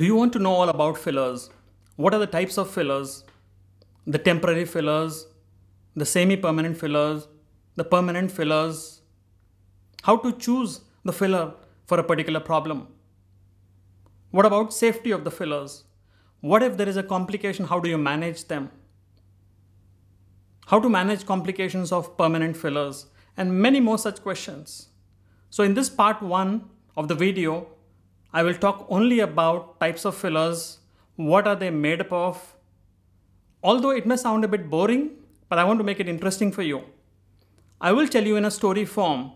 Do you want to know all about fillers? What are the types of fillers? The temporary fillers, the semi permanent fillers, the permanent fillers. How to choose the filler for a particular problem? What about safety of the fillers? What if there is a complication? How do you manage them? How to manage complications of permanent fillers? And many more such questions. So in this part one of the video, I will talk only about types of fillers, what are they made up of. Although it may sound a bit boring, but I want to make it interesting for you. I will tell you in a story form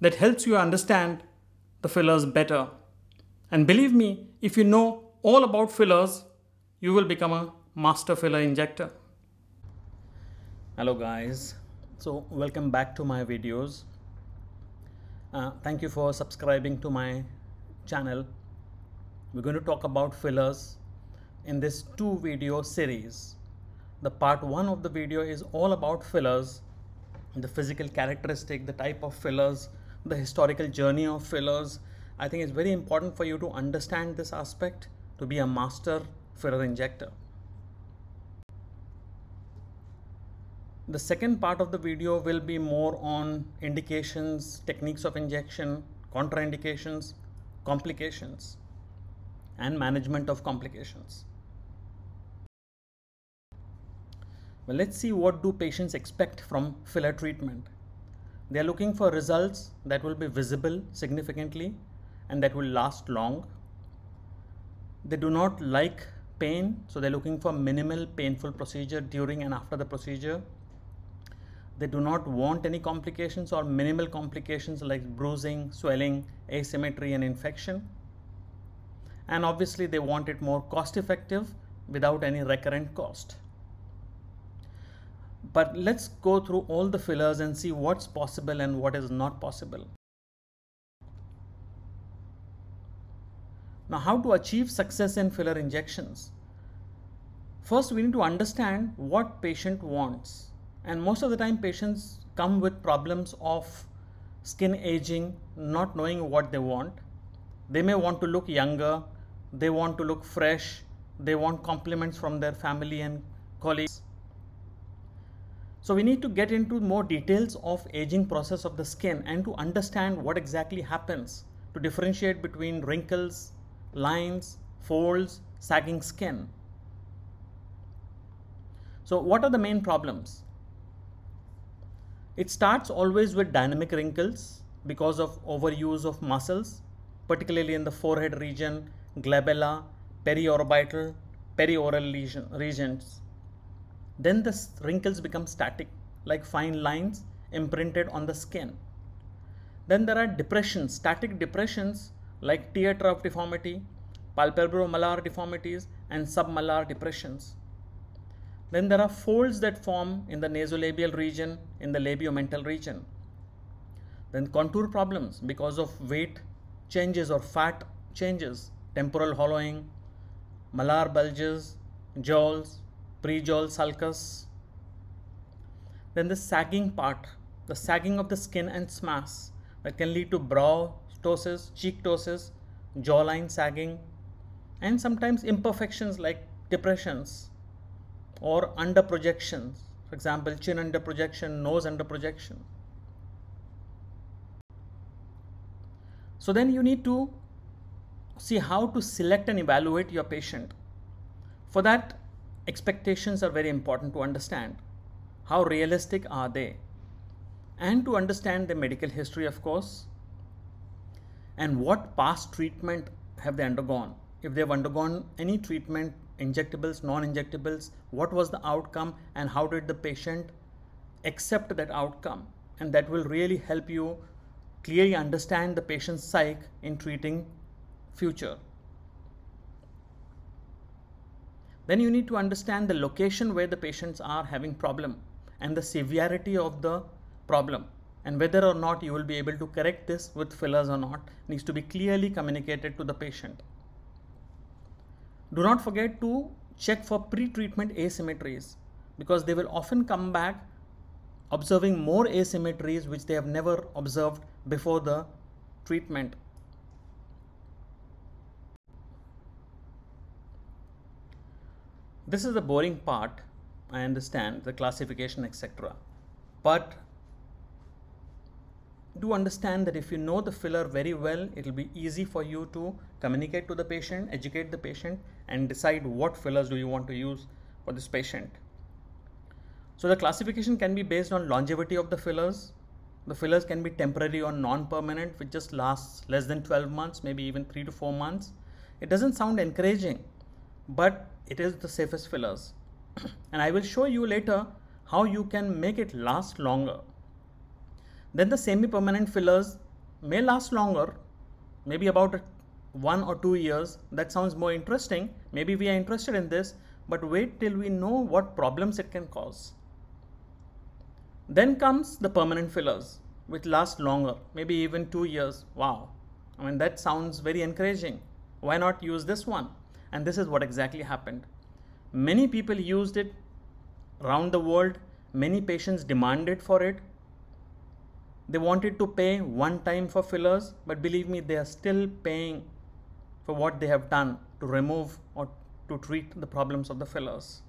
that helps you understand the fillers better. And believe me, if you know all about fillers, you will become a master filler injector. Hello guys, so welcome back to my videos. Uh, thank you for subscribing to my channel we're going to talk about fillers in this two video series the part one of the video is all about fillers the physical characteristic the type of fillers the historical journey of fillers i think it's very important for you to understand this aspect to be a master filler injector the second part of the video will be more on indications techniques of injection contraindications complications and management of complications. Well, let's see what do patients expect from filler treatment. They are looking for results that will be visible significantly and that will last long. They do not like pain, so they're looking for minimal painful procedure during and after the procedure. They do not want any complications or minimal complications like bruising, swelling, asymmetry, and infection. And obviously, they want it more cost effective without any recurrent cost. But let's go through all the fillers and see what's possible and what is not possible. Now, how to achieve success in filler injections? First, we need to understand what patient wants and most of the time patients come with problems of skin aging not knowing what they want they may want to look younger they want to look fresh they want compliments from their family and colleagues so we need to get into more details of aging process of the skin and to understand what exactly happens to differentiate between wrinkles lines folds sagging skin so what are the main problems it starts always with dynamic wrinkles because of overuse of muscles, particularly in the forehead region, glabella, periorbital, perioral lesion, regions. Then the wrinkles become static, like fine lines imprinted on the skin. Then there are depressions, static depressions like tear trough deformity, palpebromalar deformities, and submalar depressions. Then there are folds that form in the nasolabial region, in the labiomental region. Then contour problems because of weight changes or fat changes, temporal hollowing, malar bulges, jaws, prejaw sulcus. Then the sagging part, the sagging of the skin and smas that can lead to brow ptosis, cheek ptosis, jawline sagging, and sometimes imperfections like depressions or under projections. For example, chin under projection, nose under projection. So then you need to see how to select and evaluate your patient. For that, expectations are very important to understand. How realistic are they? And to understand the medical history, of course, and what past treatment have they undergone. If they've undergone any treatment injectables, non-injectables, what was the outcome and how did the patient accept that outcome. And that will really help you clearly understand the patient's psyche in treating future. Then you need to understand the location where the patients are having problem and the severity of the problem and whether or not you will be able to correct this with fillers or not needs to be clearly communicated to the patient. Do not forget to check for pre-treatment asymmetries because they will often come back observing more asymmetries which they have never observed before the treatment. This is the boring part, I understand, the classification etc. But do understand that if you know the filler very well, it will be easy for you to communicate to the patient, educate the patient and decide what fillers do you want to use for this patient. So the classification can be based on longevity of the fillers. The fillers can be temporary or non-permanent which just lasts less than 12 months, maybe even 3 to 4 months. It doesn't sound encouraging, but it is the safest fillers. and I will show you later how you can make it last longer. Then the semi-permanent fillers may last longer, maybe about one or two years. That sounds more interesting. Maybe we are interested in this, but wait till we know what problems it can cause. Then comes the permanent fillers, which last longer, maybe even two years. Wow. I mean, that sounds very encouraging. Why not use this one? And this is what exactly happened. Many people used it around the world. Many patients demanded for it. They wanted to pay one time for fillers, but believe me, they are still paying for what they have done to remove or to treat the problems of the fillers.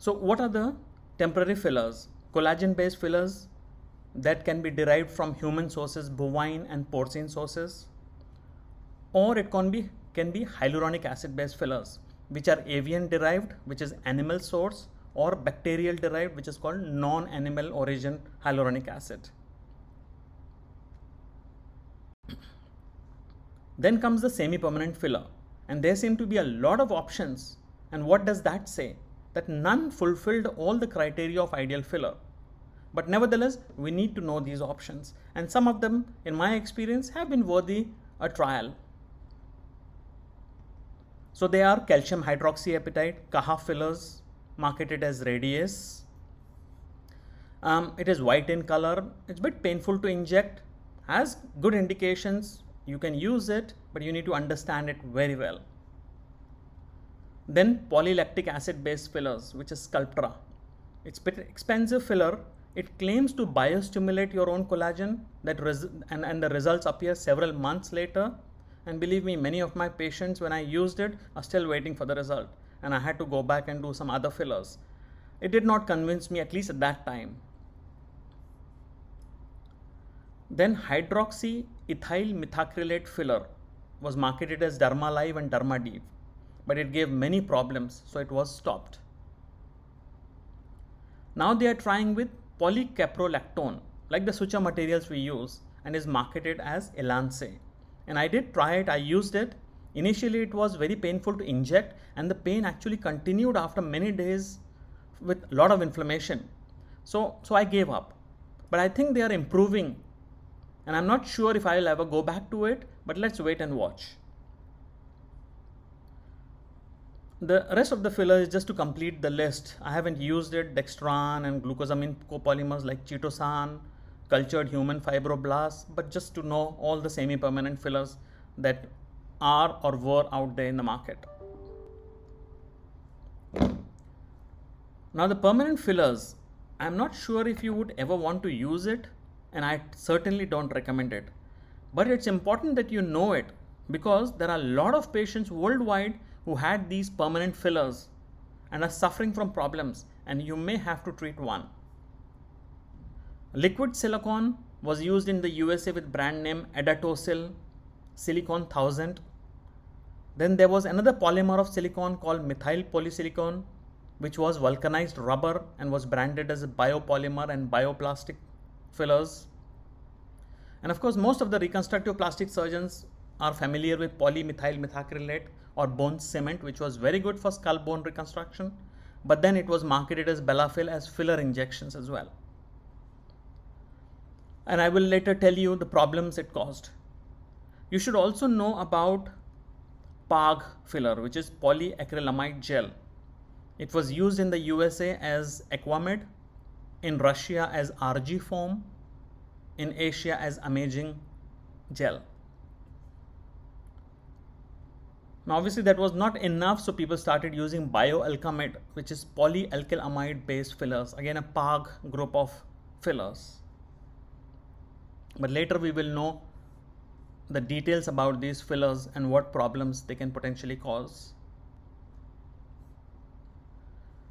So what are the temporary fillers? Collagen based fillers that can be derived from human sources, bovine and porcine sources, or it can be can be hyaluronic acid based fillers, which are avian derived, which is animal source, or bacterial derived, which is called non animal origin hyaluronic acid. Then comes the semi permanent filler, and there seem to be a lot of options. And what does that say? That none fulfilled all the criteria of ideal filler. But nevertheless, we need to know these options, and some of them, in my experience, have been worthy a trial so they are calcium hydroxyapatite, Kaha fillers, marketed as Radius. Um, it is white in color. It's a bit painful to inject. Has good indications. You can use it, but you need to understand it very well. Then polylactic acid based fillers, which is Sculptra. It's a bit expensive filler. It claims to biostimulate your own collagen that and, and the results appear several months later and believe me, many of my patients, when I used it, are still waiting for the result. And I had to go back and do some other fillers. It did not convince me, at least at that time. Then hydroxy ethyl methacrylate filler was marketed as Dermalive and Dermadiv, but it gave many problems, so it was stopped. Now they are trying with polycaprolactone, like the suture materials we use, and is marketed as Elance and I did try it, I used it. Initially, it was very painful to inject, and the pain actually continued after many days with a lot of inflammation. So, so I gave up. But I think they are improving, and I'm not sure if I'll ever go back to it, but let's wait and watch. The rest of the filler is just to complete the list. I haven't used it, dextran and glucosamine copolymers like chitosan, cultured human fibroblasts, but just to know all the semi permanent fillers that are or were out there in the market. Now, the permanent fillers, I'm not sure if you would ever want to use it, and I certainly don't recommend it. But it's important that you know it because there are a lot of patients worldwide who had these permanent fillers and are suffering from problems, and you may have to treat one. Liquid silicon was used in the USA with brand name Adatosil Silicon 1000. Then there was another polymer of silicon called methyl polysilicon, which was vulcanized rubber and was branded as a biopolymer and bioplastic fillers. And of course, most of the reconstructive plastic surgeons are familiar with polymethyl methacrylate or bone cement, which was very good for skull bone reconstruction. But then it was marketed as Belafil as filler injections as well and I will later tell you the problems it caused. You should also know about PAG filler, which is polyacrylamide gel. It was used in the USA as Aquamed, in Russia as RG foam, in Asia as Amazing gel. Now, obviously, that was not enough, so people started using bioalkamid, which is polyalkylamide based fillers. Again, a PAG group of fillers but later we will know the details about these fillers and what problems they can potentially cause.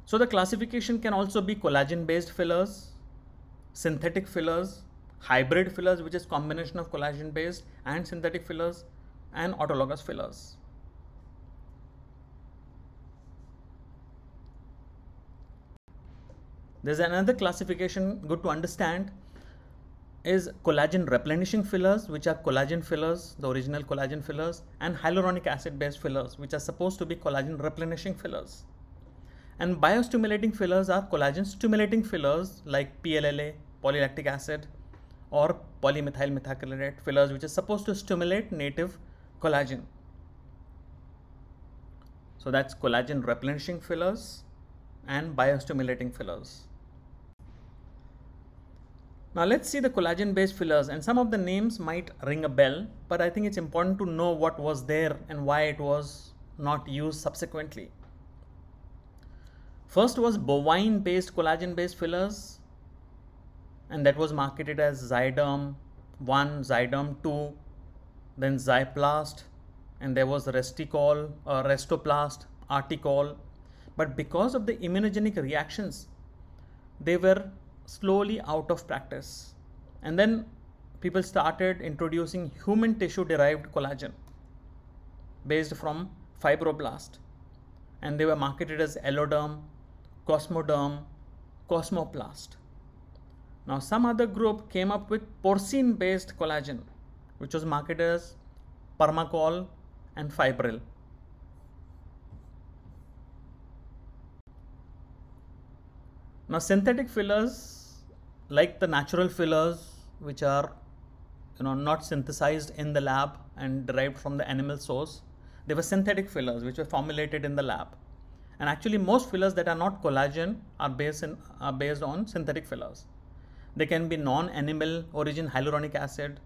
So the classification can also be collagen based fillers, synthetic fillers, hybrid fillers which is combination of collagen based and synthetic fillers and autologous fillers. There's another classification good to understand is collagen replenishing fillers, which are collagen fillers, the original collagen fillers, and hyaluronic acid based fillers, which are supposed to be collagen replenishing fillers. And biostimulating fillers are collagen stimulating fillers like PLLA, polylactic acid, or polymethyl methacrylate fillers, which are supposed to stimulate native collagen. So that's collagen replenishing fillers and biostimulating fillers. Now let's see the collagen based fillers and some of the names might ring a bell, but I think it's important to know what was there and why it was not used subsequently. First was bovine based collagen based fillers and that was marketed as Zyderm 1, Zyderm 2, then Zyplast and there was Resticol or uh, Restoplast, Articol. But because of the immunogenic reactions, they were slowly out of practice. And then people started introducing human tissue derived collagen based from fibroblast. And they were marketed as Alloderm, Cosmoderm, Cosmoplast. Now, some other group came up with porcine based collagen, which was marketed as Permacol and Fibril. Now, synthetic fillers like the natural fillers which are you know not synthesized in the lab and derived from the animal source they were synthetic fillers which were formulated in the lab and actually most fillers that are not collagen are based in, are based on synthetic fillers they can be non animal origin hyaluronic acid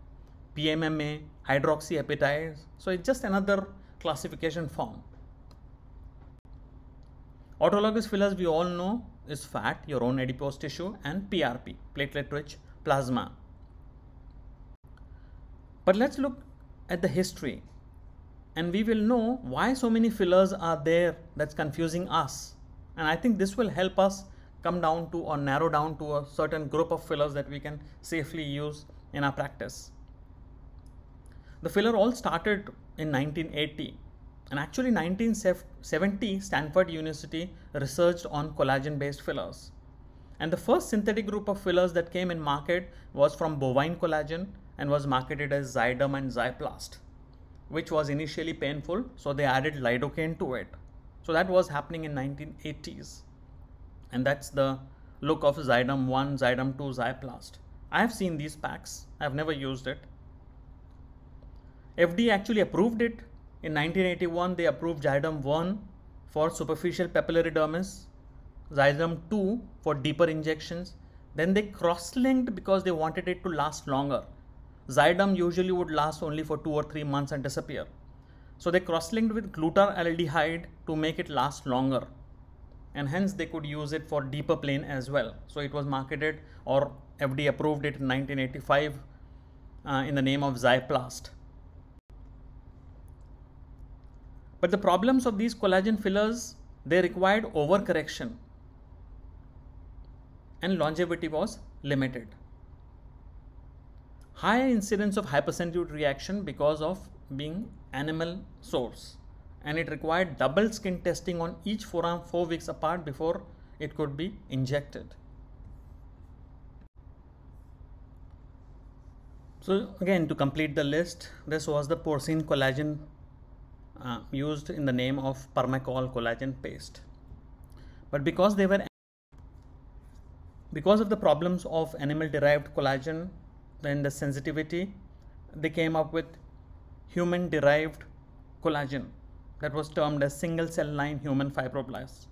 pmma hydroxyapatite so it's just another classification form autologous fillers we all know is fat, your own adipose tissue, and PRP, platelet rich plasma. But let's look at the history and we will know why so many fillers are there that's confusing us. And I think this will help us come down to or narrow down to a certain group of fillers that we can safely use in our practice. The filler all started in 1980 and actually 1970, Stanford University researched on collagen based fillers. And the first synthetic group of fillers that came in market was from bovine collagen and was marketed as Zyderm and Zyplast, which was initially painful, so they added lidocaine to it. So that was happening in 1980s. And that's the look of Zyderm 1, Zyderm 2, Zyplast. I have seen these packs. I have never used it. FDA actually approved it in 1981, they approved Xydrem 1 for superficial papillary dermis, Xydrem 2 for deeper injections. Then they cross-linked because they wanted it to last longer. Xydrem usually would last only for 2 or 3 months and disappear. So they cross-linked with glutaraldehyde to make it last longer. And hence they could use it for deeper plane as well. So it was marketed or FD approved it in 1985 uh, in the name of Zyplast. But the problems of these collagen fillers, they required overcorrection and longevity was limited. High incidence of hypersensitivity reaction because of being animal source and it required double skin testing on each forearm 4 weeks apart before it could be injected. So again to complete the list, this was the porcine collagen uh, used in the name of permacol collagen paste but because they were because of the problems of animal derived collagen and the sensitivity they came up with human derived collagen that was termed as single cell line human fibroblasts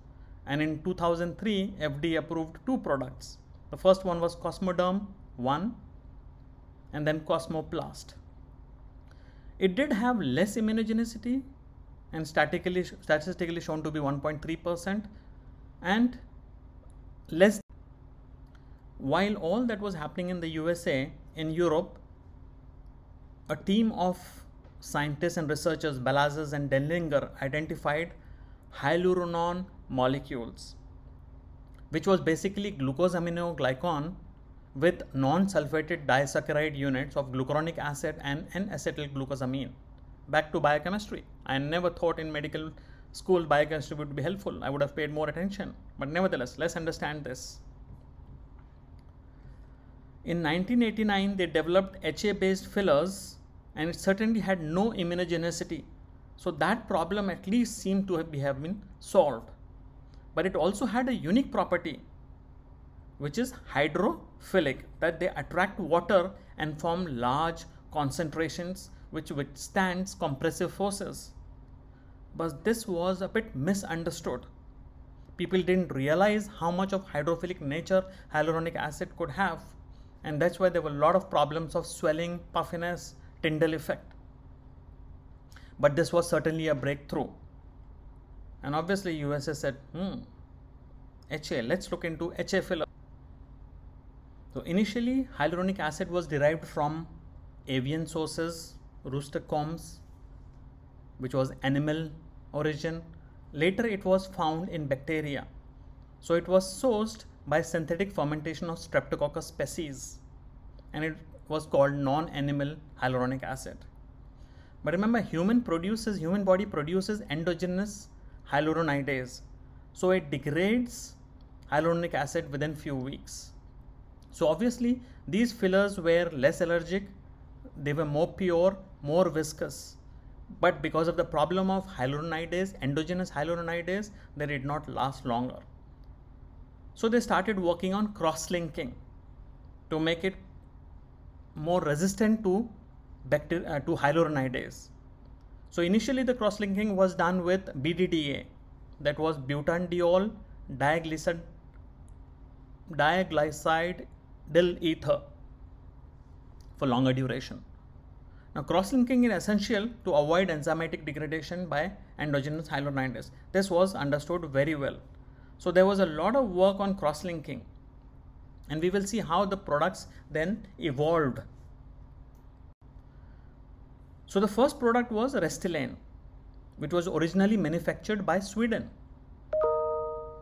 and in 2003 fd approved two products the first one was cosmoderm 1 and then cosmoplast it did have less immunogenicity and statistically, statistically shown to be 1.3% and less while all that was happening in the USA in Europe a team of scientists and researchers Balazs and Denlinger identified hyaluronan molecules which was basically glucose aminoglycan with non-sulfated disaccharide units of glucuronic acid and N-acetyl glucosamine back to biochemistry I never thought in medical school biochemistry would be helpful. I would have paid more attention. But nevertheless, let's understand this. In 1989, they developed HA based fillers and it certainly had no immunogenicity. So that problem at least seemed to have, have been solved. But it also had a unique property which is hydrophilic that they attract water and form large concentrations which withstands compressive forces. But this was a bit misunderstood. People didn't realize how much of hydrophilic nature hyaluronic acid could have, and that's why there were a lot of problems of swelling, puffiness, Tyndall effect. But this was certainly a breakthrough. And obviously, USA said, hmm, HA, let's look into HA filler. So initially, hyaluronic acid was derived from avian sources, rooster combs, which was animal origin. Later it was found in bacteria. So it was sourced by synthetic fermentation of Streptococcus species and it was called non-animal hyaluronic acid. But remember human produces, human body produces endogenous hyaluronidase. So it degrades hyaluronic acid within few weeks. So obviously these fillers were less allergic, they were more pure more viscous. But because of the problem of hyaluronidase, endogenous hyaluronidase, they did not last longer. So they started working on cross-linking to make it more resistant to uh, to hyaluronidase. So initially the cross-linking was done with BDDA, that was butanediol diglycid diglycide ether for longer duration. Now cross-linking is essential to avoid enzymatic degradation by endogenous hyaluronidase. This was understood very well. So there was a lot of work on cross-linking and we will see how the products then evolved. So the first product was Restylane which was originally manufactured by Sweden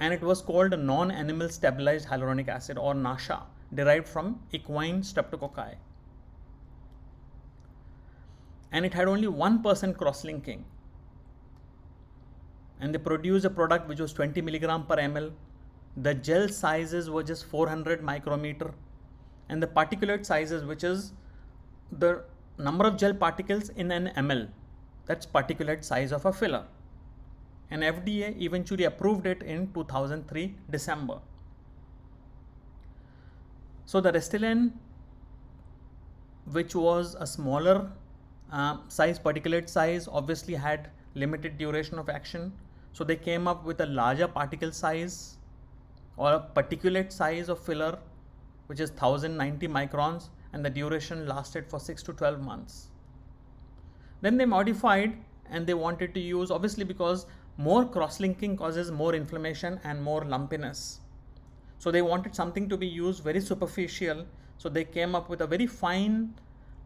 and it was called non-animal stabilized hyaluronic acid or NASHA derived from equine streptococci and it had only 1% cross linking. And they produced a product which was 20 milligram per ml. The gel sizes were just 400 micrometer, and the particulate sizes, which is the number of gel particles in an ml, that's particulate size of a filler. And FDA eventually approved it in 2003 December. So the Restylane, which was a smaller uh, size, particulate size obviously had limited duration of action. So they came up with a larger particle size or a particulate size of filler, which is 1090 microns and the duration lasted for 6 to 12 months. Then they modified and they wanted to use obviously because more cross-linking causes more inflammation and more lumpiness. So they wanted something to be used very superficial. So they came up with a very fine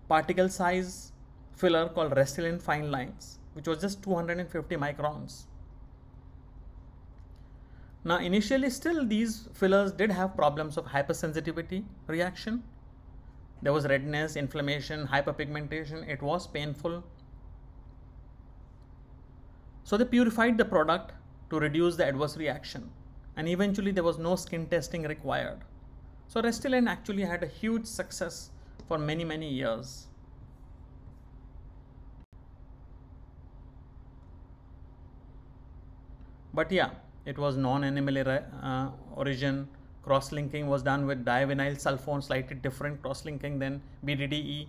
particle size filler called Restylane Fine Lines, which was just 250 microns. Now, initially, still these fillers did have problems of hypersensitivity reaction. There was redness, inflammation, hyperpigmentation. It was painful. So, they purified the product to reduce the adverse reaction. And eventually, there was no skin testing required. So, Restylane actually had a huge success for many, many years. But yeah, it was non-animal uh, origin. Cross-linking was done with divinyl sulfone, slightly different cross-linking than BDDE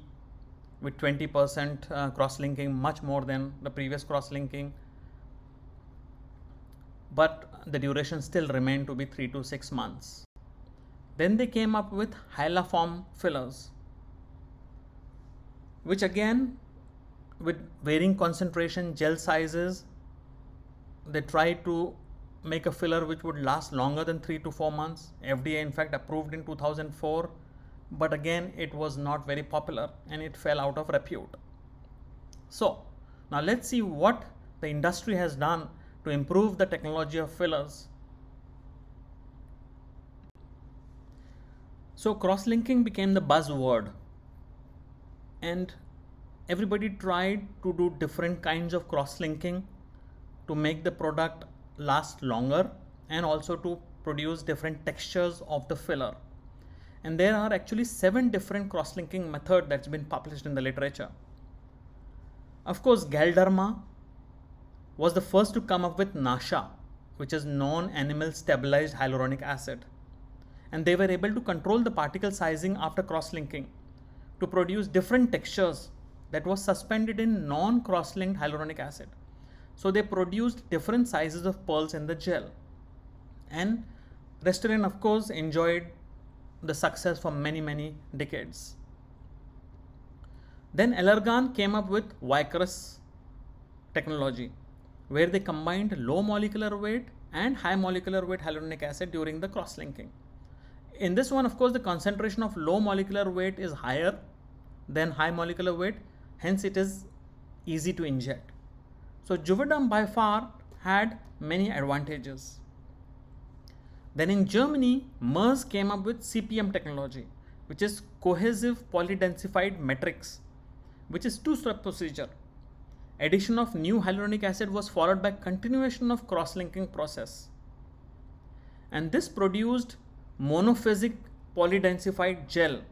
with 20% uh, cross-linking, much more than the previous cross-linking. But the duration still remained to be 3 to 6 months. Then they came up with hyaloform fillers, which again with varying concentration, gel sizes, they tried to make a filler which would last longer than 3 to 4 months. FDA in fact approved in 2004 but again it was not very popular and it fell out of repute. So now let's see what the industry has done to improve the technology of fillers. So cross-linking became the buzzword and everybody tried to do different kinds of cross-linking to make the product last longer and also to produce different textures of the filler. And there are actually seven different cross-linking method that's been published in the literature. Of course, Galderma was the first to come up with NASHA, which is non-animal stabilized hyaluronic acid. And they were able to control the particle sizing after cross-linking to produce different textures that was suspended in non-cross-linked hyaluronic acid. So they produced different sizes of pearls in the gel. And restaurant of course enjoyed the success for many many decades. Then Allergan came up with Vicrus technology where they combined low molecular weight and high molecular weight hyaluronic acid during the cross linking. In this one, of course, the concentration of low molecular weight is higher than high molecular weight, hence, it is easy to inject. So Juvederm by far had many advantages. Then in Germany, MERS came up with CPM technology, which is cohesive polydensified matrix, which is two-step procedure. Addition of new hyaluronic acid was followed by continuation of cross-linking process. And this produced monophasic polydensified gel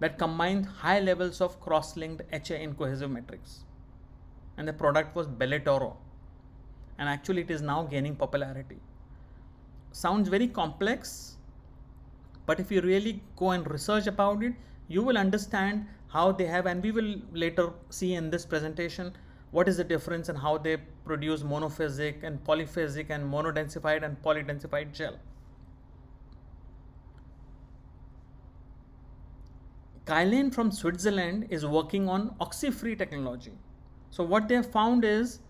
that combined high levels of cross-linked HA in cohesive matrix and the product was Belletoro. And actually, it is now gaining popularity. Sounds very complex, but if you really go and research about it, you will understand how they have, and we will later see in this presentation what is the difference and how they produce monophysic and polyphasic and monodensified and polydensified gel. Kylane from Switzerland is working on oxy-free technology. So what they have found is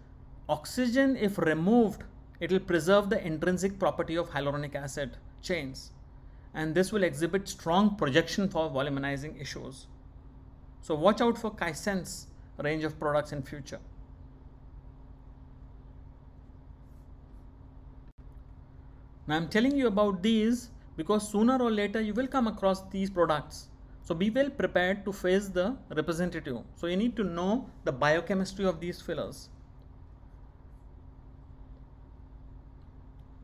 oxygen, if removed, it will preserve the intrinsic property of hyaluronic acid chains. And this will exhibit strong projection for voluminizing issues. So watch out for Kaisen's range of products in future. Now I'm telling you about these because sooner or later you will come across these products so be well prepared to face the representative. So you need to know the biochemistry of these fillers.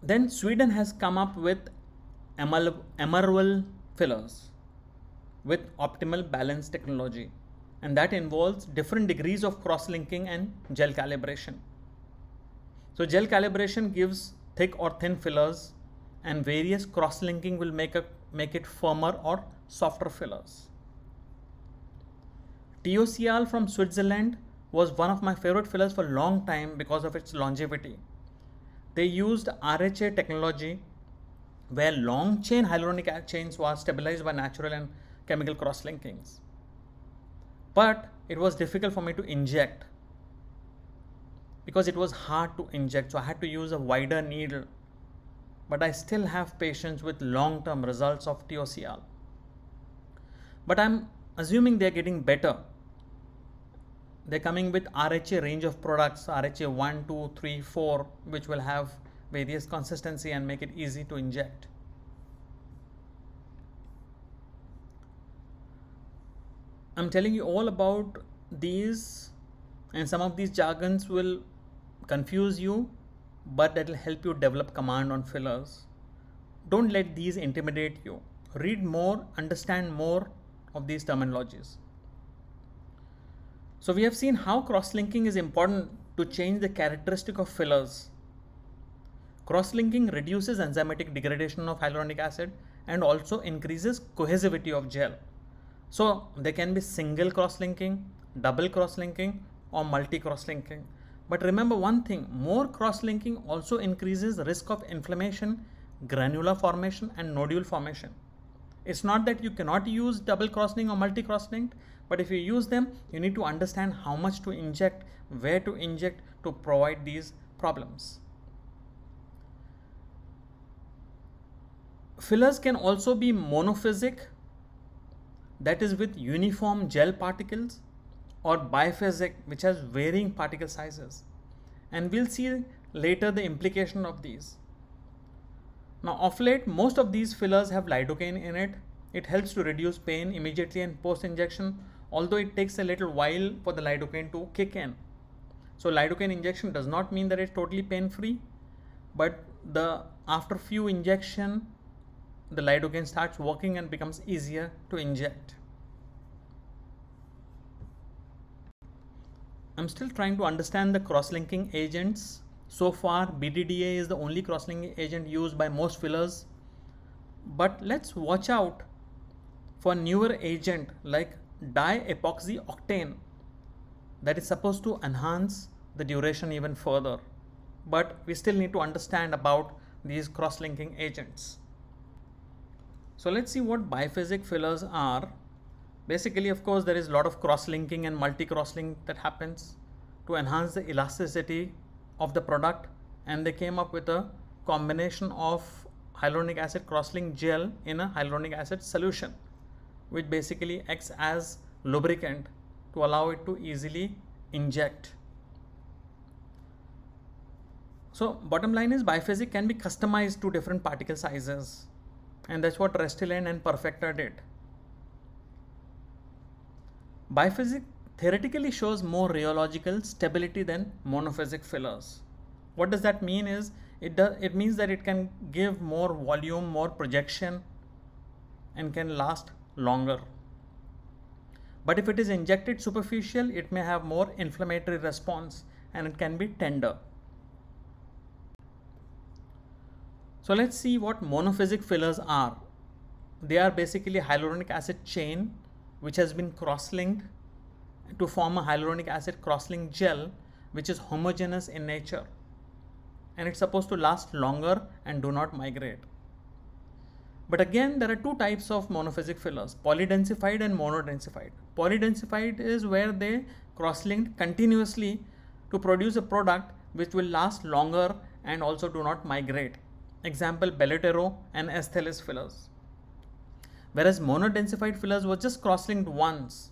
Then Sweden has come up with emerald fillers with optimal balance technology and that involves different degrees of cross-linking and gel calibration. So gel calibration gives thick or thin fillers and various cross-linking will make a make it firmer or softer fillers. TOCL from Switzerland was one of my favorite fillers for a long time because of its longevity. They used RHA technology where long chain hyaluronic chains were stabilized by natural and chemical cross linkings. But it was difficult for me to inject because it was hard to inject, so I had to use a wider needle but I still have patients with long term results of TOCL. But I'm assuming they're getting better. They're coming with RHA range of products, RHA 1, 2, 3, 4, which will have various consistency and make it easy to inject. I'm telling you all about these, and some of these jargons will confuse you but that will help you develop command on fillers. Don't let these intimidate you. Read more, understand more of these terminologies. So we have seen how cross-linking is important to change the characteristic of fillers. Cross-linking reduces enzymatic degradation of hyaluronic acid and also increases cohesivity of gel. So there can be single cross-linking, double cross-linking or multi-cross-linking. But remember one thing, more cross-linking also increases risk of inflammation, granular formation and nodule formation. It's not that you cannot use double cross-linked or multi-cross-linked, but if you use them, you need to understand how much to inject, where to inject to provide these problems. Fillers can also be monophysic, that is with uniform gel particles or biphasic which has varying particle sizes and we'll see later the implication of these. Now of late most of these fillers have lidocaine in it. It helps to reduce pain immediately and post injection although it takes a little while for the lidocaine to kick in. So lidocaine injection does not mean that it's totally pain free but the after few injection the lidocaine starts working and becomes easier to inject. I'm still trying to understand the cross-linking agents. So far, BDDA is the only cross-linking agent used by most fillers. But let's watch out for newer agent like diepoxy octane that is supposed to enhance the duration even further. But we still need to understand about these cross-linking agents. So let's see what biphasic fillers are Basically, of course, there is a lot of cross-linking and multi cross link that happens to enhance the elasticity of the product and they came up with a combination of hyaluronic acid crosslink gel in a hyaluronic acid solution which basically acts as lubricant to allow it to easily inject. So bottom line is biphasic can be customized to different particle sizes and that's what Restylane and Perfecta did. Biphasic theoretically shows more rheological stability than monophasic fillers. What does that mean is it does it means that it can give more volume, more projection and can last longer. But if it is injected superficial, it may have more inflammatory response and it can be tender. So let's see what monophasic fillers are. They are basically hyaluronic acid chain which has been cross-linked to form a hyaluronic acid cross-linked gel which is homogeneous in nature and it's supposed to last longer and do not migrate. But again, there are two types of monophasic fillers, polydensified and monodensified. Polydensified is where they cross-linked continuously to produce a product which will last longer and also do not migrate. Example, Belletero and Aestellis fillers whereas monodensified fillers was just cross-linked once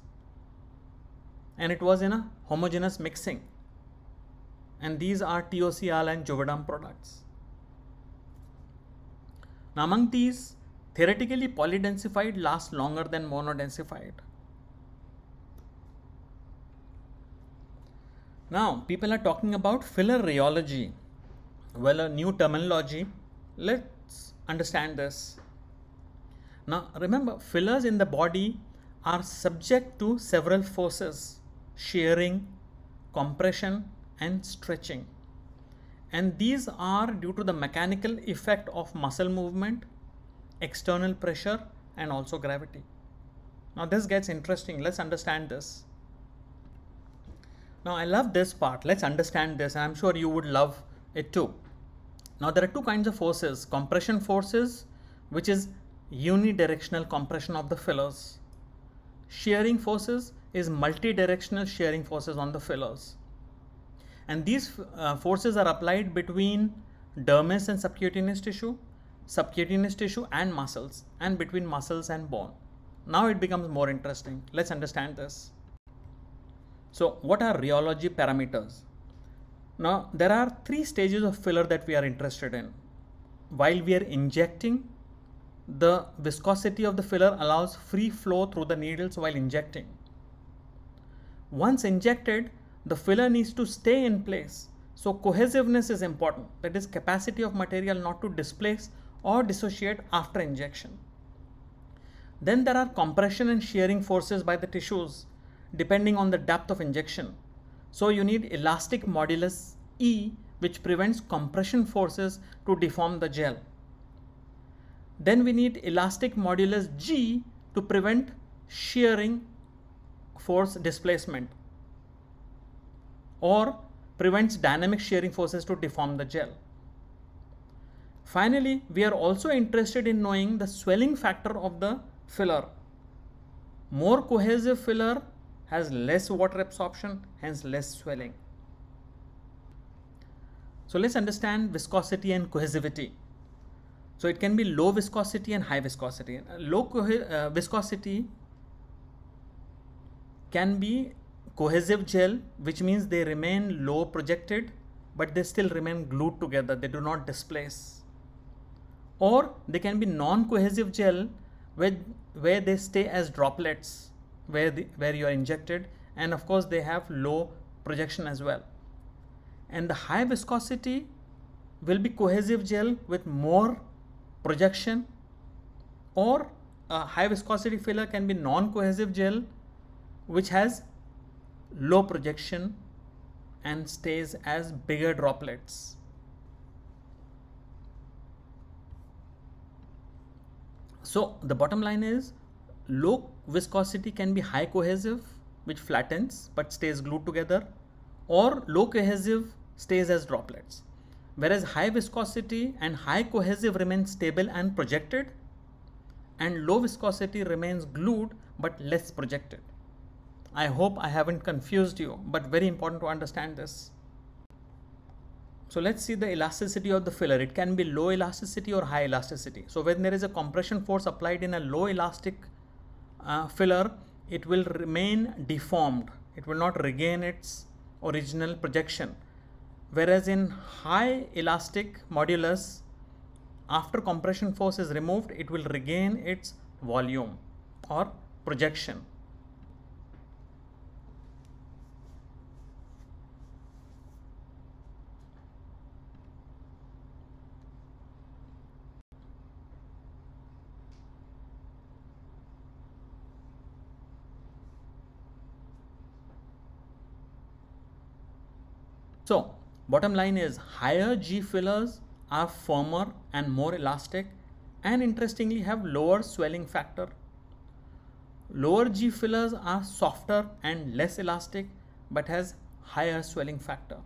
and it was in a homogeneous mixing and these are TOCL and Jovedam products. Now among these, theoretically polydensified lasts longer than monodensified. Now people are talking about filler rheology. Well, a new terminology. Let's understand this. Now remember fillers in the body are subject to several forces, shearing, compression and stretching. And these are due to the mechanical effect of muscle movement, external pressure and also gravity. Now this gets interesting. Let's understand this. Now I love this part. Let's understand this. And I'm sure you would love it too. Now there are two kinds of forces, compression forces, which is unidirectional compression of the fillers. Shearing forces is multidirectional shearing forces on the fillers. And these uh, forces are applied between dermis and subcutaneous tissue, subcutaneous tissue and muscles, and between muscles and bone. Now it becomes more interesting. Let's understand this. So, what are rheology parameters? Now, there are three stages of filler that we are interested in. While we are injecting, the viscosity of the filler allows free flow through the needles while injecting. Once injected, the filler needs to stay in place. So cohesiveness is important. That is capacity of material not to displace or dissociate after injection. Then there are compression and shearing forces by the tissues depending on the depth of injection. So you need elastic modulus E which prevents compression forces to deform the gel. Then we need elastic modulus G to prevent shearing force displacement or prevents dynamic shearing forces to deform the gel. Finally, we are also interested in knowing the swelling factor of the filler. More cohesive filler has less water absorption, hence less swelling. So let's understand viscosity and cohesivity. So it can be low viscosity and high viscosity. Low uh, viscosity can be cohesive gel, which means they remain low projected, but they still remain glued together. They do not displace. Or they can be non-cohesive gel, where, where they stay as droplets, where, the, where you are injected. And of course, they have low projection as well. And the high viscosity will be cohesive gel with more projection or a high viscosity filler can be non-cohesive gel which has low projection and stays as bigger droplets. So the bottom line is low viscosity can be high cohesive which flattens but stays glued together or low cohesive stays as droplets whereas high viscosity and high cohesive remain stable and projected and low viscosity remains glued but less projected. I hope I haven't confused you but very important to understand this. So let's see the elasticity of the filler. It can be low elasticity or high elasticity. So when there is a compression force applied in a low elastic uh, filler, it will remain deformed. It will not regain its original projection Whereas in high elastic modulus, after compression force is removed, it will regain its volume or projection. So, Bottom line is higher G fillers are firmer and more elastic and interestingly have lower swelling factor. Lower G fillers are softer and less elastic but has higher swelling factor.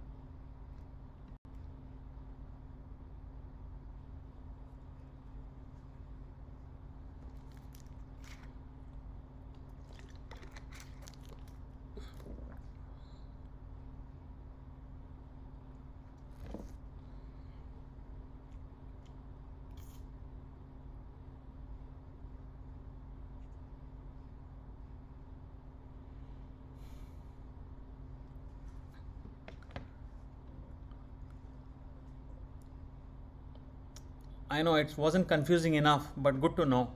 I know it wasn't confusing enough, but good to know.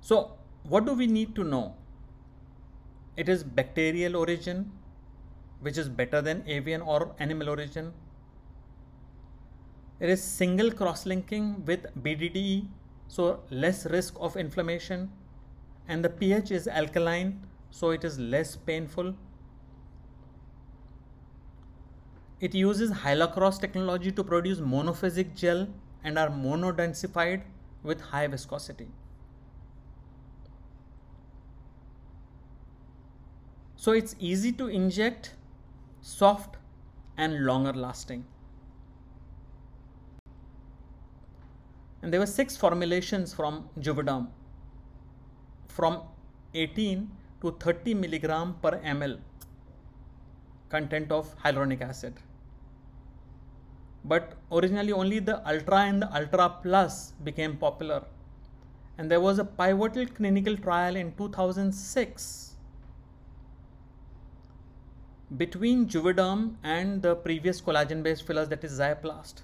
So, what do we need to know? It is bacterial origin, which is better than avian or animal origin. It is single cross linking with BDDE, so less risk of inflammation. And the pH is alkaline, so it is less painful. It uses hyalocross technology to produce monophasic gel and are monodensified with high viscosity. So it's easy to inject, soft and longer lasting. And there were six formulations from Juvederm from 18 to 30 milligram per ml content of hyaluronic acid but originally only the Ultra and the Ultra Plus became popular. And there was a pivotal clinical trial in 2006 between Juvederm and the previous collagen based fillers that is Zyplast.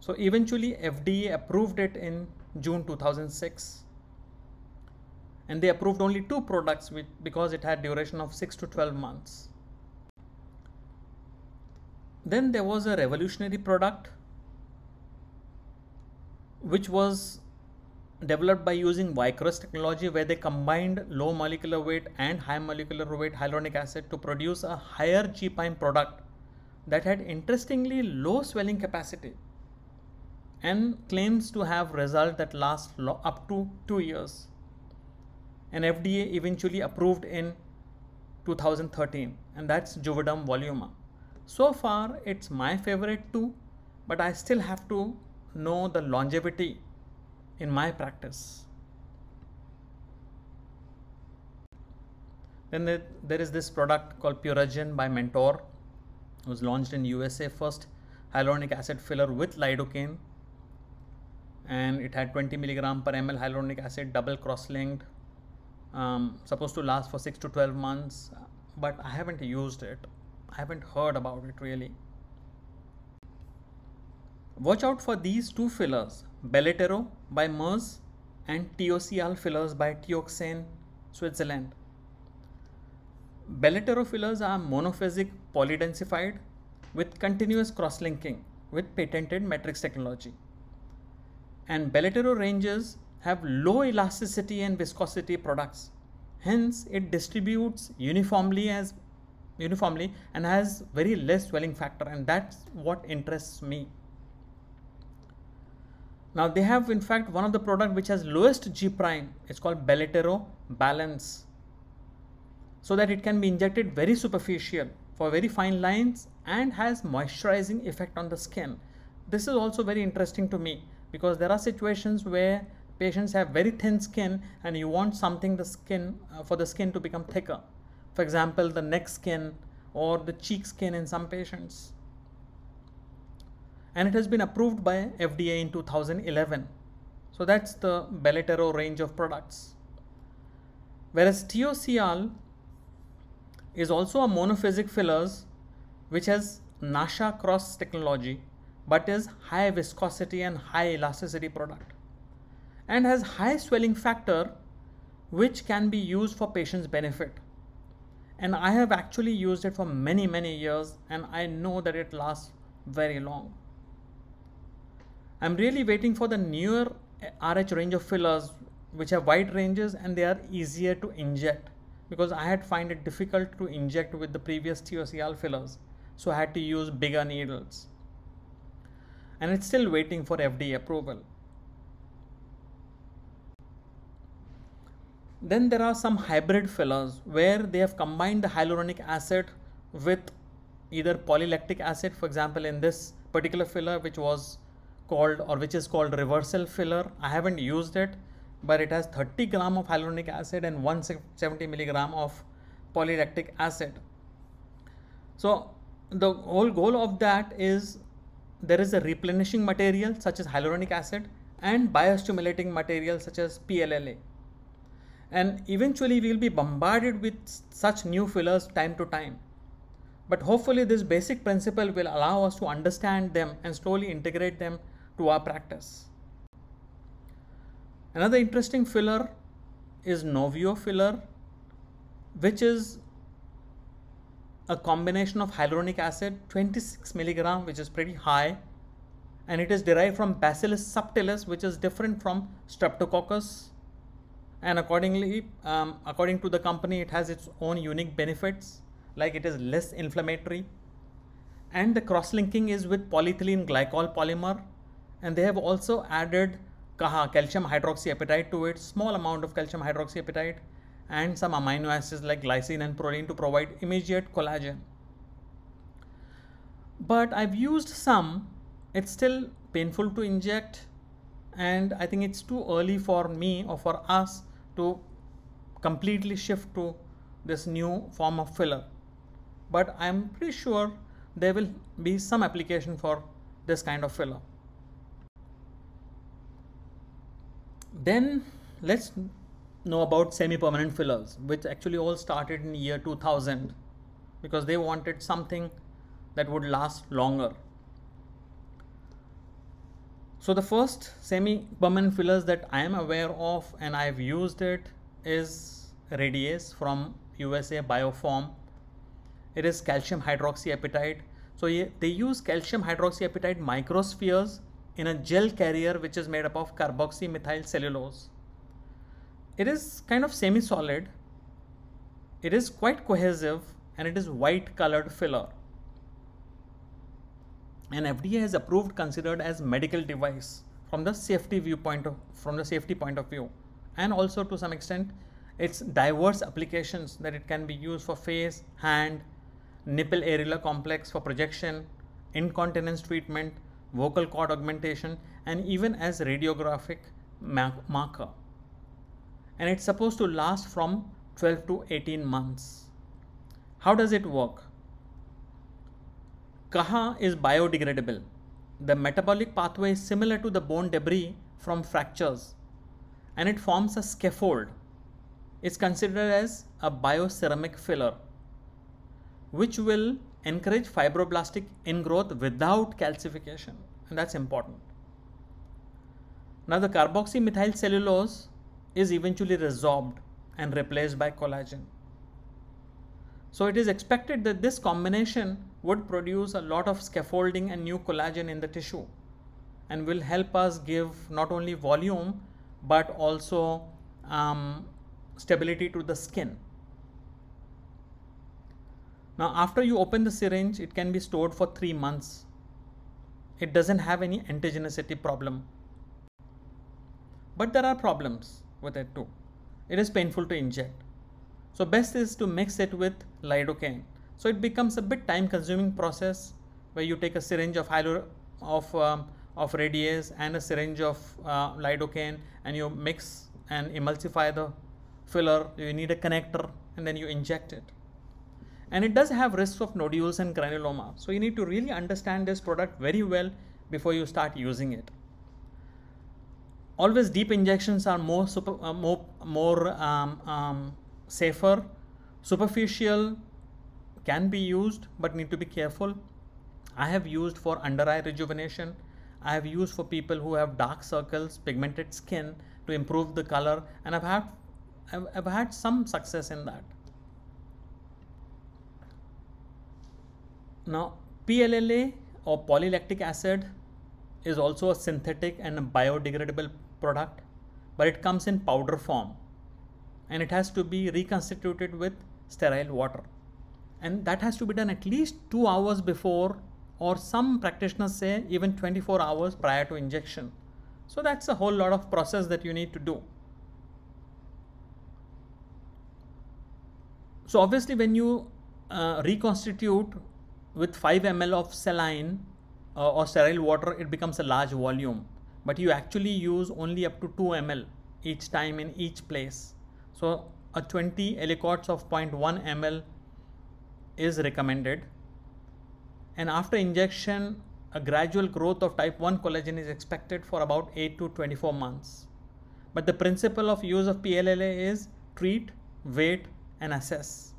So eventually FDA approved it in June 2006 and they approved only two products because it had duration of 6 to 12 months. Then there was a revolutionary product which was developed by using Vicrus technology where they combined low molecular weight and high molecular weight hyaluronic acid to produce a higher G-pine product that had interestingly low swelling capacity and claims to have result that last up to 2 years and FDA eventually approved in 2013 and that's Juvederm Voluma. So far, it's my favorite too, but I still have to know the longevity in my practice. Then there is this product called Puragen by Mentor, was launched in USA first, hyaluronic acid filler with lidocaine, and it had 20 milligram per ml hyaluronic acid, double cross-linked, um, supposed to last for 6 to 12 months, but I haven't used it. I haven't heard about it really. Watch out for these two fillers, Belletero by MERS and TOCL fillers by Teoxane, Switzerland. Belletero fillers are monophasic polydensified with continuous cross-linking with patented matrix technology. And Belletero ranges have low elasticity and viscosity products. Hence, it distributes uniformly as uniformly and has very less swelling factor and that's what interests me. Now they have in fact one of the product which has lowest G prime. It's called Belletero Balance. So that it can be injected very superficial for very fine lines and has moisturizing effect on the skin. This is also very interesting to me because there are situations where patients have very thin skin and you want something the skin uh, for the skin to become thicker. For example, the neck skin or the cheek skin in some patients. And it has been approved by FDA in 2011. So that's the Belletero range of products. Whereas Teocial is also a monophysic fillers which has Nasha cross technology but is high viscosity and high elasticity product and has high swelling factor which can be used for patients benefit and I have actually used it for many many years and I know that it lasts very long. I'm really waiting for the newer RH eh, range of fillers which have wide ranges and they are easier to inject because I had find it difficult to inject with the previous TOCL fillers so I had to use bigger needles and it's still waiting for FDA approval. Then there are some hybrid fillers where they have combined the hyaluronic acid with either polylactic acid, for example, in this particular filler, which was called or which is called reversal filler. I haven't used it, but it has 30 gram of hyaluronic acid and 170 milligram of polylactic acid. So the whole goal of that is there is a replenishing material such as hyaluronic acid and biostimulating material such as PLLA and eventually we will be bombarded with such new fillers time to time. But hopefully this basic principle will allow us to understand them and slowly integrate them to our practice. Another interesting filler is Novio filler which is a combination of hyaluronic acid 26 milligram which is pretty high and it is derived from bacillus subtilis which is different from streptococcus and accordingly um, according to the company it has its own unique benefits like it is less inflammatory and the cross-linking is with polyethylene glycol polymer and they have also added kaha calcium hydroxyapatite to it small amount of calcium hydroxyapatite and some amino acids like glycine and proline to provide immediate collagen but i've used some it's still painful to inject and i think it's too early for me or for us to completely shift to this new form of filler but I am pretty sure there will be some application for this kind of filler. Then let's know about semi-permanent fillers which actually all started in year 2000 because they wanted something that would last longer so the first semi-permanent fillers that I am aware of and I've used it is Radiase from USA Bioform. It is calcium hydroxyapatite. So they use calcium hydroxyapatite microspheres in a gel carrier which is made up of carboxymethyl cellulose. It is kind of semi-solid. It is quite cohesive and it is white colored filler and FDA has approved considered as medical device from the safety viewpoint of, from the safety point of view and also to some extent its diverse applications that it can be used for face, hand, nipple areola complex for projection, incontinence treatment, vocal cord augmentation and even as radiographic marker. And it's supposed to last from 12 to 18 months. How does it work? Kaha is biodegradable. The metabolic pathway is similar to the bone debris from fractures and it forms a scaffold. It's considered as a bioceramic filler which will encourage fibroblastic ingrowth without calcification and that's important. Now the carboxymethyl cellulose is eventually resorbed and replaced by collagen. So it is expected that this combination would produce a lot of scaffolding and new collagen in the tissue and will help us give not only volume but also um, stability to the skin. Now, after you open the syringe, it can be stored for three months. It doesn't have any antigenicity problem. But there are problems with it too. It is painful to inject. So, best is to mix it with lidocaine so it becomes a bit time consuming process where you take a syringe of hyalur- of um, of radiase and a syringe of uh, lidocaine and you mix and emulsify the filler you need a connector and then you inject it and it does have risks of nodules and granuloma so you need to really understand this product very well before you start using it always deep injections are more super, uh, more more um, um, safer superficial can be used but need to be careful. I have used for under eye rejuvenation. I have used for people who have dark circles, pigmented skin to improve the color, and I've had I've, I've had some success in that. Now, PLLA or polylactic acid is also a synthetic and a biodegradable product, but it comes in powder form and it has to be reconstituted with sterile water and that has to be done at least 2 hours before or some practitioners say even 24 hours prior to injection so that's a whole lot of process that you need to do so obviously when you uh, reconstitute with 5 ml of saline uh, or sterile water it becomes a large volume but you actually use only up to 2 ml each time in each place so a 20 aliquots of 0.1 ml is recommended and after injection a gradual growth of type 1 collagen is expected for about 8 to 24 months. But the principle of use of PLLA is treat, wait and assess.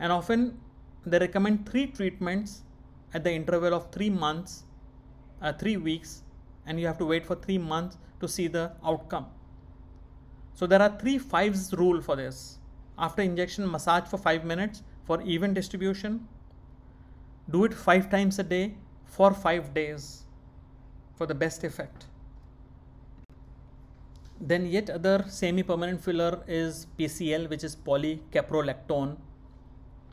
And often they recommend three treatments at the interval of 3 months, uh, 3 weeks and you have to wait for 3 months to see the outcome. So there are three fives rule for this. After injection massage for 5 minutes for even distribution. Do it five times a day for five days for the best effect. Then yet other semi-permanent filler is PCL which is polycaprolactone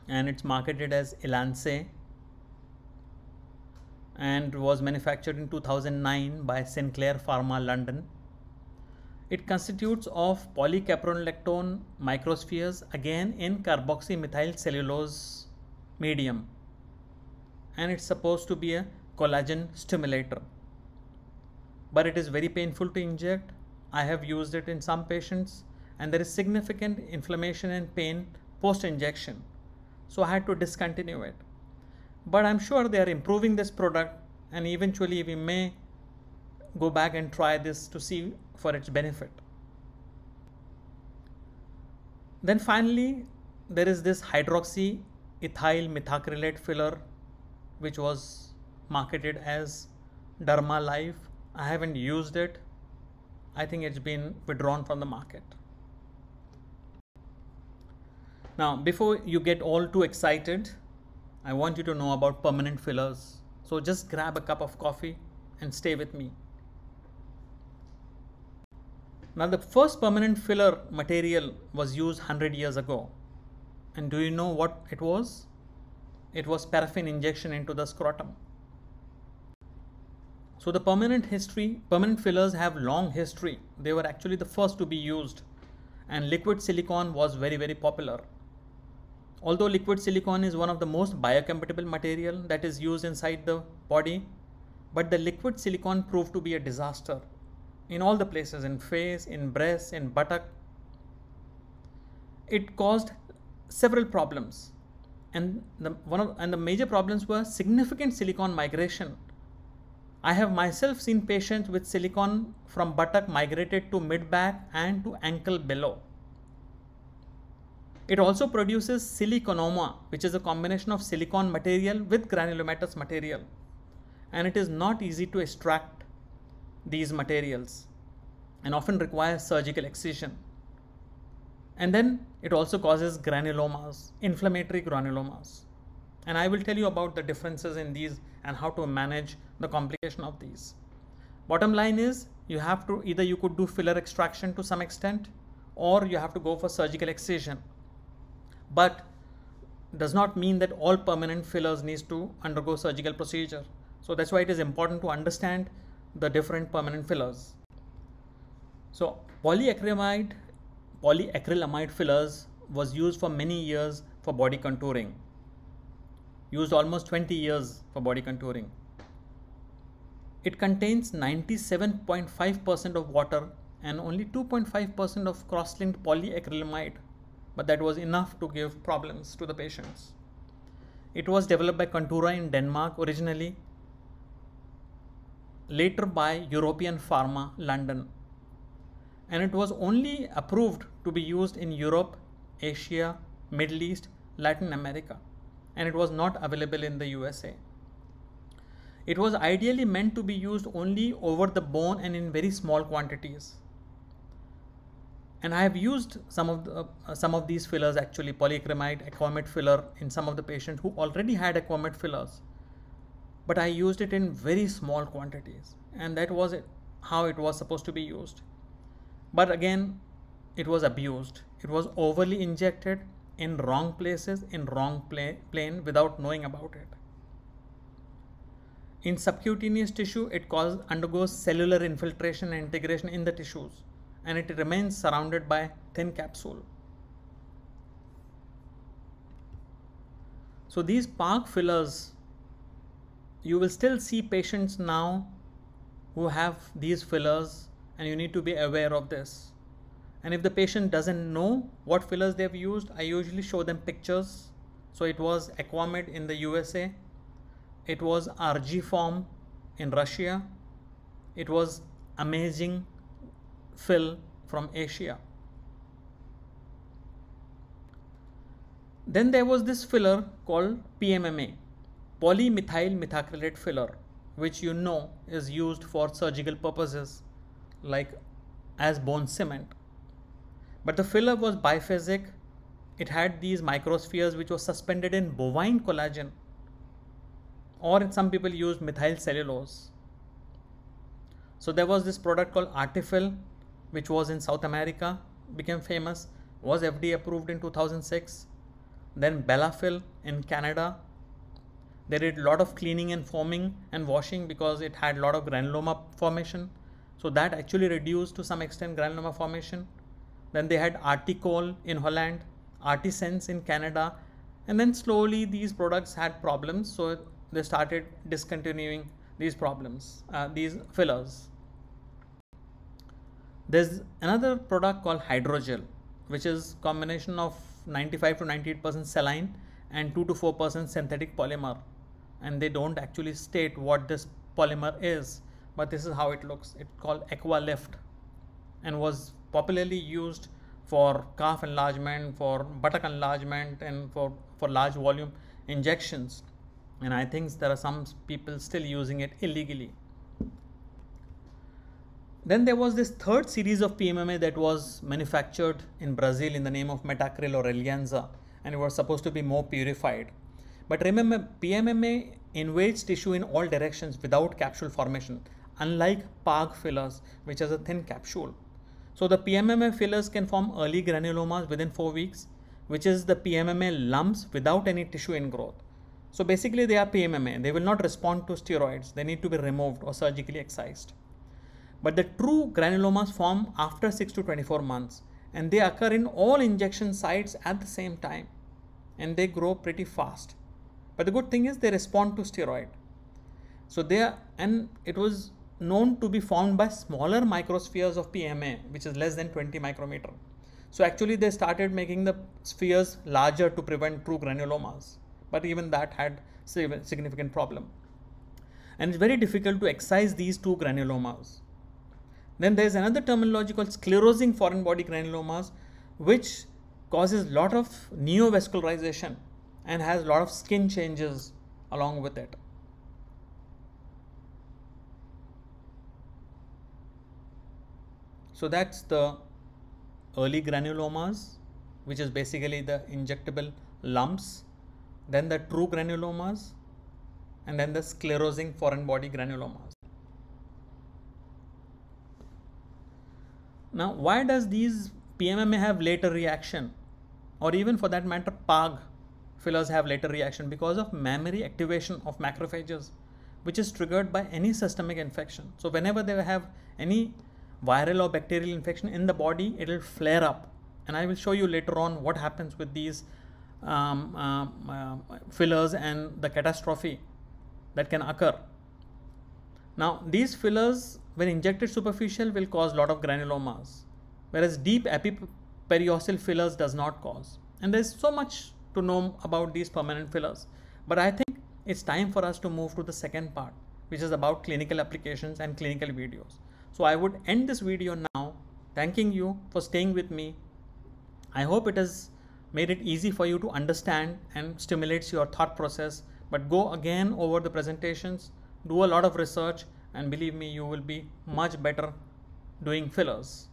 and it's marketed as Elance and was manufactured in 2009 by Sinclair Pharma London. It constitutes of polycapronolactone microspheres again in carboxymethyl cellulose medium and it's supposed to be a collagen stimulator. But it is very painful to inject. I have used it in some patients and there is significant inflammation and pain post injection. So I had to discontinue it. But I'm sure they are improving this product and eventually we may go back and try this to see for its benefit. Then finally, there is this hydroxy ethyl methacrylate filler, which was marketed as Derma Life. I haven't used it. I think it's been withdrawn from the market. Now, before you get all too excited, I want you to know about permanent fillers. So just grab a cup of coffee and stay with me. Now the first permanent filler material was used 100 years ago. And do you know what it was? It was paraffin injection into the scrotum. So the permanent history, permanent fillers have long history. They were actually the first to be used and liquid silicone was very very popular. Although liquid silicone is one of the most biocompatible material that is used inside the body, but the liquid silicone proved to be a disaster in all the places in face, in breast, in buttock. It caused several problems. And the, one of, and the major problems were significant silicon migration. I have myself seen patients with silicon from buttock migrated to mid back and to ankle below. It also produces siliconoma, which is a combination of silicon material with granulomatous material, and it is not easy to extract these materials and often requires surgical excision. And then it also causes granulomas, inflammatory granulomas. And I will tell you about the differences in these and how to manage the complication of these. Bottom line is you have to either you could do filler extraction to some extent or you have to go for surgical excision. But does not mean that all permanent fillers needs to undergo surgical procedure. So that's why it is important to understand the different permanent fillers. So polyacrylamide, polyacrylamide fillers was used for many years for body contouring. Used almost 20 years for body contouring. It contains 97.5% of water and only 2.5% of cross-linked polyacrylamide, but that was enough to give problems to the patients. It was developed by Contura in Denmark originally later by European Pharma London. And it was only approved to be used in Europe, Asia, Middle East, Latin America, and it was not available in the USA. It was ideally meant to be used only over the bone and in very small quantities. And I have used some of the, uh, some of these fillers actually polyacrylamide, acromate filler in some of the patients who already had acromate fillers but I used it in very small quantities, and that was it, how it was supposed to be used. But again, it was abused. It was overly injected in wrong places, in wrong play, plane without knowing about it. In subcutaneous tissue, it causes, undergoes cellular infiltration and integration in the tissues, and it remains surrounded by thin capsule. So these park fillers you will still see patients now who have these fillers and you need to be aware of this. And if the patient doesn't know what fillers they've used, I usually show them pictures. So it was Aquamed in the USA. It was RG form in Russia. It was amazing fill from Asia. Then there was this filler called PMMA polymethyl methacrylate filler, which you know is used for surgical purposes like as bone cement. But the filler was biphasic. It had these microspheres which were suspended in bovine collagen or some people used methyl cellulose. So there was this product called Artifil which was in South America, became famous, was FDA approved in 2006. Then Belafil in Canada they did a lot of cleaning and foaming and washing because it had a lot of granuloma formation. So that actually reduced to some extent granuloma formation. Then they had Articol in Holland, Artisans in Canada, and then slowly these products had problems. So they started discontinuing these problems, uh, these fillers. There's another product called hydrogel, which is combination of 95 to 98% saline and 2 to 4% synthetic polymer and they don't actually state what this polymer is but this is how it looks it's called aqua lift and was popularly used for calf enlargement for buttock enlargement and for for large volume injections and i think there are some people still using it illegally then there was this third series of PMMA that was manufactured in Brazil in the name of Metacril or Alianza and it was supposed to be more purified but remember, PMMA invades tissue in all directions without capsule formation, unlike PAG fillers, which has a thin capsule. So the PMMA fillers can form early granulomas within 4 weeks, which is the PMMA lumps without any tissue ingrowth. So basically they are PMMA. They will not respond to steroids. They need to be removed or surgically excised. But the true granulomas form after 6 to 24 months and they occur in all injection sites at the same time and they grow pretty fast. But the good thing is they respond to steroid. So they are, and it was known to be formed by smaller microspheres of PMA, which is less than 20 micrometer. So actually they started making the spheres larger to prevent true granulomas. But even that had significant problem. And it's very difficult to excise these two granulomas. Then there's another terminology called sclerosing foreign body granulomas, which causes lot of neovascularization and has a lot of skin changes along with it. So that's the early granulomas, which is basically the injectable lumps, then the true granulomas, and then the sclerosing foreign body granulomas. Now, why does these PMMA have later reaction or even for that matter PAG fillers have later reaction because of memory activation of macrophages which is triggered by any systemic infection. So whenever they have any viral or bacterial infection in the body, it will flare up. And I will show you later on what happens with these um, um, uh, fillers and the catastrophe that can occur. Now these fillers when injected superficial will cause lot of granulomas whereas deep epiperiosteal fillers does not cause. And there's so much to know about these permanent fillers. But I think it's time for us to move to the second part, which is about clinical applications and clinical videos. So I would end this video now, thanking you for staying with me. I hope it has made it easy for you to understand and stimulates your thought process. But go again over the presentations, do a lot of research, and believe me, you will be much better doing fillers.